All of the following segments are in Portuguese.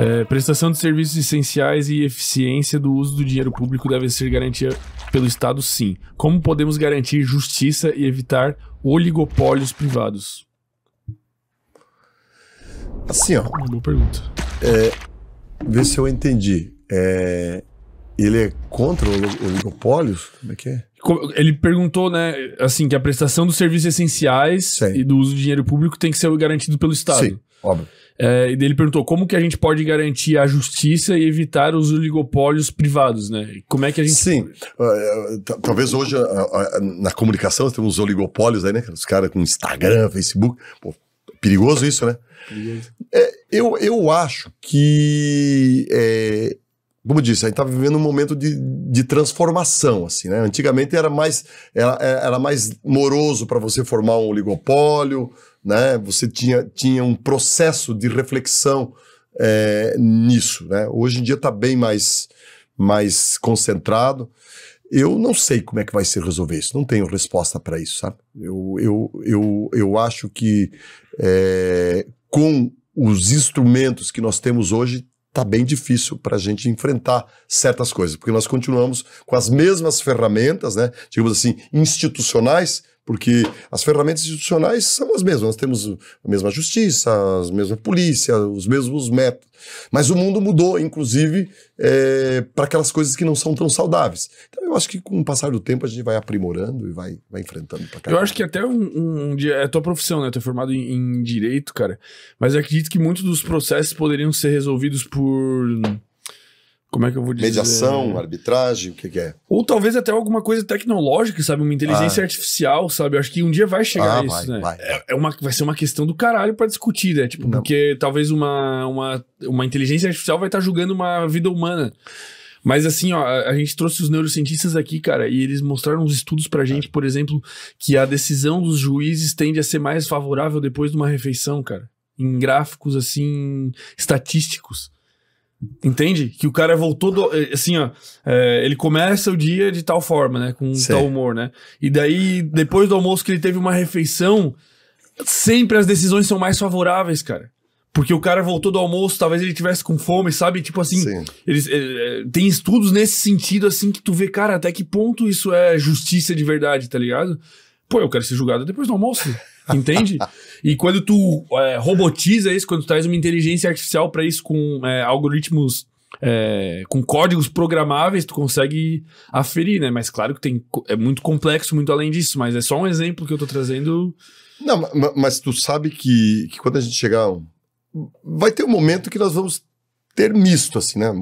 É, prestação de serviços essenciais e eficiência do uso do dinheiro público devem ser garantia pelo Estado, sim. Como podemos garantir justiça e evitar oligopólios privados? Assim, ó. Uma boa pergunta. É, vê se eu entendi. É, ele é contra oligopólios? Como é que é? Ele perguntou, né, assim, que a prestação dos serviços essenciais Sim. e do uso do dinheiro público tem que ser garantido pelo Estado. Sim, óbvio. É, e ele perguntou como que a gente pode garantir a justiça e evitar os oligopólios privados, né? Como é que a gente... Sim, é, é, talvez hoje na comunicação temos os oligopólios aí, né? Os caras com Instagram, Facebook, Pô, perigoso isso, né? É, eu, eu acho que é, como disse, a gente está vivendo um momento de, de transformação, assim, né? Antigamente era mais, era, é, era mais moroso para você formar um oligopólio, né? Você tinha, tinha um processo de reflexão é, nisso, né? Hoje em dia está bem mais, mais concentrado. Eu não sei como é que vai se resolver isso, não tenho resposta para isso, sabe? Eu, eu, eu, eu acho que é, com os instrumentos que nós temos hoje, tá bem difícil para a gente enfrentar certas coisas, porque nós continuamos com as mesmas ferramentas, né, digamos assim, institucionais porque as ferramentas institucionais são as mesmas. Nós temos a mesma justiça, a mesma polícia, os mesmos métodos. Mas o mundo mudou, inclusive, é, para aquelas coisas que não são tão saudáveis. Então eu acho que com o passar do tempo a gente vai aprimorando e vai, vai enfrentando. eu acho que até um, um dia. É tua profissão, né? Tu é formado em, em direito, cara. Mas acredito que muitos dos processos poderiam ser resolvidos por como é que eu vou dizer? Mediação, arbitragem, o que, que, é? Ou talvez até alguma coisa tecnológica, sabe? Uma inteligência ah. artificial, sabe? Eu acho que um dia vai chegar ah, isso, vai, né? Vai. É, é, uma, vai ser uma questão do caralho para discutir, né? Tipo, porque talvez uma, uma, uma inteligência artificial vai estar tá julgando uma vida humana. Mas assim, ó, a gente trouxe os neurocientistas aqui, cara, e eles mostraram uns estudos pra gente, é. por exemplo, que a decisão dos juízes tende a ser mais favorável depois de uma refeição, cara. Em gráficos, assim, estatísticos. Entende? Que o cara voltou do, eh, assim, ó. É, ele começa o dia de tal forma, né? Com Sei. tal humor, né? E daí, depois do almoço que ele teve uma refeição, sempre as decisões são mais favoráveis, cara. Porque o cara voltou do almoço, talvez ele tivesse com fome, sabe? Tipo assim, eles, é, tem estudos nesse sentido, assim, que tu vê, cara, até que ponto isso é justiça de verdade, tá ligado? Pô, eu quero ser julgado depois do almoço. Entende? e quando tu é, robotiza isso, quando tu traz uma inteligência artificial para isso com é, algoritmos é, com códigos programáveis tu consegue aferir, né? Mas claro que tem, é muito complexo, muito além disso, mas é só um exemplo que eu tô trazendo. Não, mas, mas tu sabe que, que quando a gente chegar. Vai ter um momento que nós vamos ter misto, assim, né?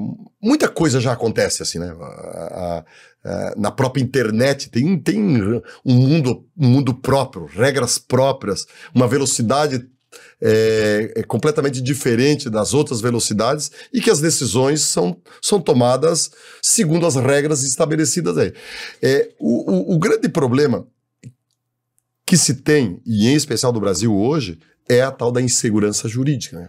Muita coisa já acontece, assim, né? A, a, é, na própria internet, tem, tem um, mundo, um mundo próprio, regras próprias, uma velocidade é, é completamente diferente das outras velocidades e que as decisões são, são tomadas segundo as regras estabelecidas aí. É, o, o, o grande problema que se tem, e em especial do Brasil hoje, é a tal da insegurança jurídica. Né?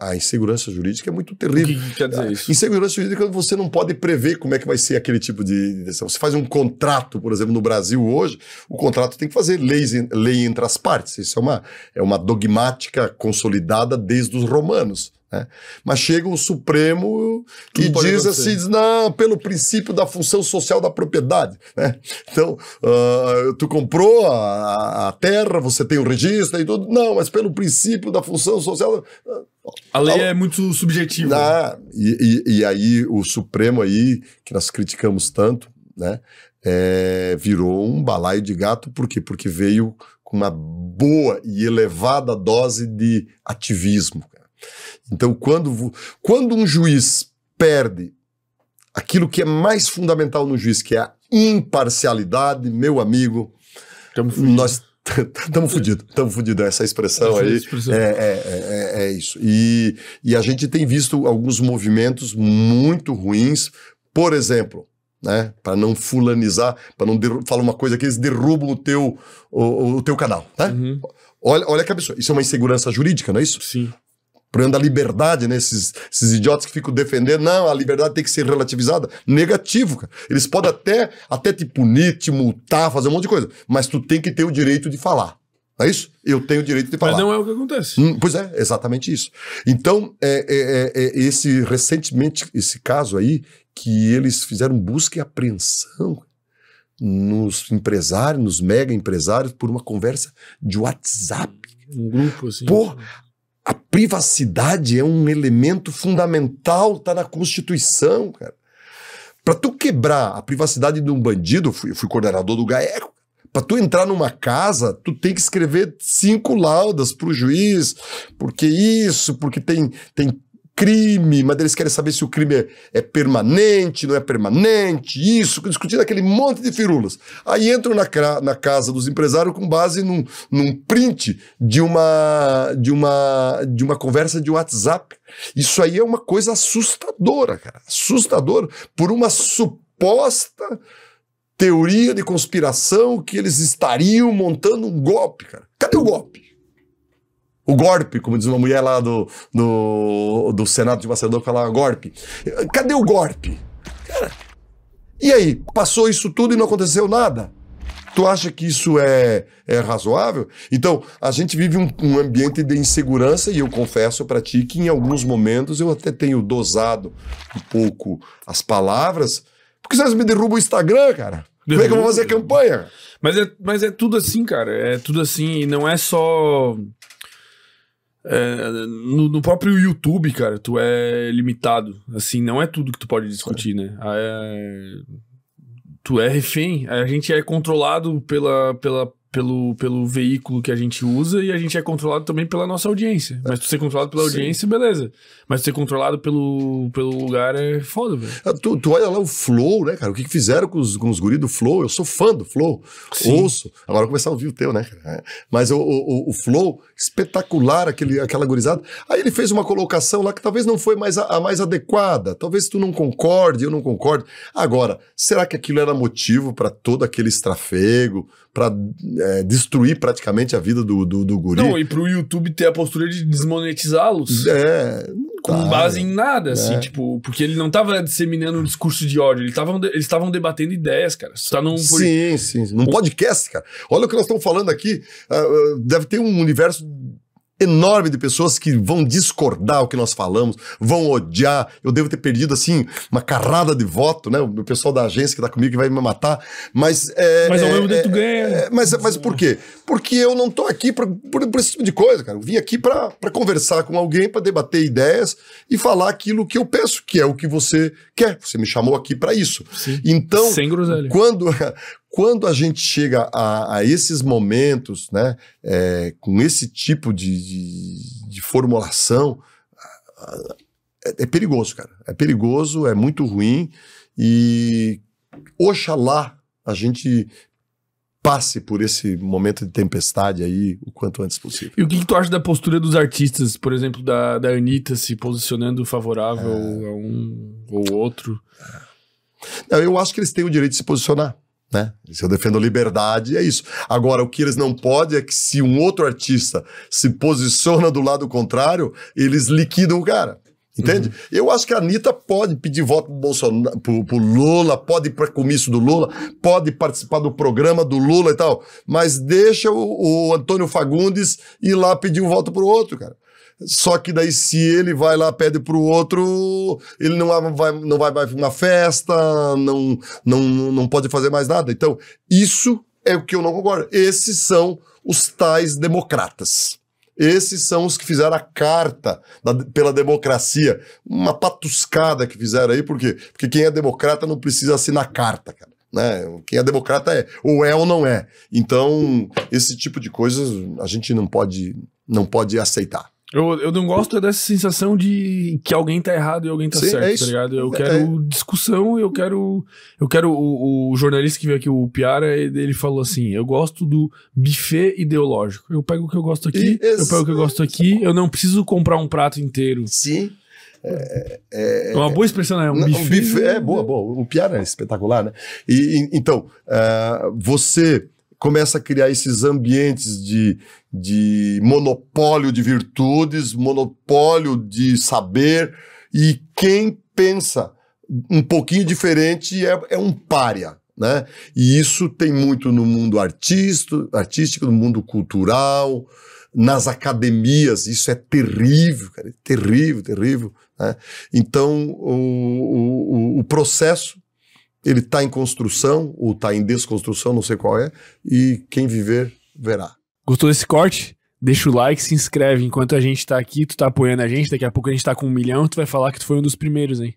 A insegurança jurídica é muito terrível. O que, quer dizer isso? Insegurança jurídica é quando você não pode prever como é que vai ser aquele tipo de decisão. Você faz um contrato, por exemplo, no Brasil hoje, o contrato tem que fazer leis, lei entre as partes. Isso é uma, é uma dogmática consolidada desde os romanos. Né? Mas chega o Supremo que diz assim, não, pelo princípio da função social da propriedade. Né? Então, uh, tu comprou a, a, terra, você tem o registro e tudo. Não, mas pelo princípio da função social... A lei a... é muito subjetiva. Ah, e, e, e, aí o Supremo aí, que nós criticamos tanto, né, é, virou um balaio de gato. Por quê? Porque veio com uma boa e elevada dose de ativismo. Então, quando, quando um juiz perde aquilo que é mais fundamental no juiz, que é a imparcialidade, meu amigo, nós estamos fudidos. estamos fodidos. Essa expressão aí É, é, é, é, isso. E, e a gente tem visto alguns movimentos muito ruins, por exemplo, né, para não fulanizar, para não falar uma coisa que eles derrubam o teu, o, o teu canal, né? Uhum. Olha, olha que absurdo. Isso é uma insegurança jurídica, não é isso? Sim problema da liberdade, né? Esses, esses idiotas que ficam defendendo, não, a liberdade tem que ser relativizada. Negativo, cara. Eles podem até, até te punir, te multar, fazer um monte de coisa, mas tu tem que ter o direito de falar. é isso? Eu tenho o direito de falar. Mas não é o que acontece. Hum, pois é, exatamente isso. Então, é, é, é, é, esse recentemente, esse caso aí, que eles fizeram busca e apreensão nos empresários, nos mega empresários, por uma conversa de WhatsApp. Um grupo assim. Pô, privacidade é um elemento fundamental, tá na Constituição, cara. Para tu quebrar a privacidade de um bandido, eu fui, fui coordenador do GAECO, para tu entrar numa casa, tu tem que escrever cinco laudas para o juiz, porque isso, porque tem, tem crime, mas eles querem saber se o crime é, é permanente, não é permanente, isso, discutindo aquele monte de firulas. Aí entram na, na casa dos empresários com base num, num print de uma, de, uma, de uma conversa de WhatsApp. Isso aí é uma coisa assustadora, cara. Assustadora por uma suposta teoria de conspiração que eles estariam montando um golpe, cara. Cadê o golpe? O golpe, como diz uma mulher lá do, do, do Senado de Macedônia, fala golpe. Cadê o golpe? Cara, e aí? Passou isso tudo e não aconteceu nada? Tu acha que isso é, é razoável? Então, a gente vive um, um ambiente de insegurança e eu confesso para ti que em alguns momentos eu até tenho dosado um pouco as palavras, porque vocês me derrubam o Instagram, cara. Como é que eu vou fazer campanha? Mas é, mas é tudo assim, cara. É tudo assim. E não é só é, no, no, próprio YouTube, cara, tu é limitado. Assim, não é tudo que tu pode discutir, né? Ah, é, tu é refém. A gente é controlado pela, pela pelo, pelo veículo que a gente usa e a gente é controlado também pela nossa audiência. Mas tu ser controlado pela Sim. audiência, beleza. Mas ser controlado pelo, pelo lugar é foda, velho. Ah, tu, tu, olha lá o Flow, né, cara? O que, fizeram com os, com os guris do Flow? Eu sou fã do Flow. Sim. Ouço. Agora começar a ouvir o teu, né, é. Mas o, o, o, Flow, espetacular aquele, aquela gurizada. Aí ele fez uma colocação lá que talvez não foi mais a, a mais adequada. Talvez tu não concorde, eu não concordo Agora, será que aquilo era motivo para todo aquele estrafego? para é, destruir praticamente a vida do, do, do guri. Não, e pro YouTube ter a postura de desmonetizá-los. É. Com tá, base em né? nada, assim, é. assim, tipo, porque ele não tava disseminando um discurso de ódio, ele tava, eles estavam debatendo ideias, cara. tá num. Sim, sim. Num podcast, cara. Olha o que nós estamos falando aqui. Uh, deve ter um universo enorme de pessoas que vão discordar o que nós falamos, vão odiar. Eu devo ter perdido, assim, uma carrada de voto, né? O pessoal da agência que tá comigo que vai me matar. Mas. É, mas ao é, mesmo tempo é, ganha. É, mas, mas por quê? Porque eu não tô aqui pra, por, por esse tipo de coisa, cara. Eu vim aqui para conversar com alguém, para debater ideias e falar aquilo que eu penso, que é o que você quer. Você me chamou aqui para isso. Sim. Então. Sem Quando. Quando a gente chega a, a esses momentos, né, é, com esse tipo de, de, de formulação, é, é perigoso, cara. É perigoso, é muito ruim e oxalá a gente passe por esse momento de tempestade aí o quanto antes possível. E o que, que tu acha da postura dos artistas, por exemplo, da, da Anitta se posicionando favorável é... a um ou outro? Não, eu acho que eles têm o direito de se posicionar. Né? Se eu defendo liberdade, é isso. Agora, o que eles não podem é que se um outro artista se posiciona do lado contrário, eles liquidam o cara. Entende? Uhum. Eu acho que a Anitta pode pedir voto pro, Bolsonaro, pro, pro Lula, pode ir para comício do Lula, pode participar do programa do Lula e tal, mas deixa o, o Antônio Fagundes ir lá pedir um voto pro outro, cara. Só que daí, se ele vai lá, pede pro outro, ele não vai, não vai mais uma festa, não, não, não pode fazer mais nada. Então, isso é o que eu não concordo. Esses são os tais democratas. Esses são os que fizeram a carta da, pela democracia. Uma patuscada que fizeram aí, por quê? Porque quem é democrata não precisa assinar carta, cara. Né? Quem é democrata é, ou é ou não é. Então, esse tipo de coisas a gente não pode, não pode aceitar. Eu, eu não gosto é dessa sensação de que alguém tá errado e alguém tá Sim, é certo, é tá ligado? Eu é. quero é. discussão, eu quero. Eu quero. O, o, jornalista que veio aqui, o Piara, ele falou assim: eu gosto do buffet ideológico. Eu pego o que eu gosto aqui, eu pego o que eu gosto aqui, eu não preciso comprar um prato inteiro. Sim. É, é, uma boa expressão, né? Um buffet. Um buffet é boa, boa. O Piara é espetacular, né? E, então, uh, você começa a criar esses ambientes de, de monopólio de virtudes, monopólio de saber, e quem pensa um pouquinho diferente é, é um pária. Né? E isso tem muito no mundo artisto, artístico, no mundo cultural, nas academias, isso é terrível, cara, é terrível, terrível. Né? Então, o, o, o processo ele está em construção ou está em desconstrução, não sei qual é, e quem viver verá. Gostou desse corte? Deixa o like, se inscreve. Enquanto a gente está aqui, tu está apoiando a gente, daqui a pouco a gente está com um milhão, tu vai falar que tu foi um dos primeiros, hein?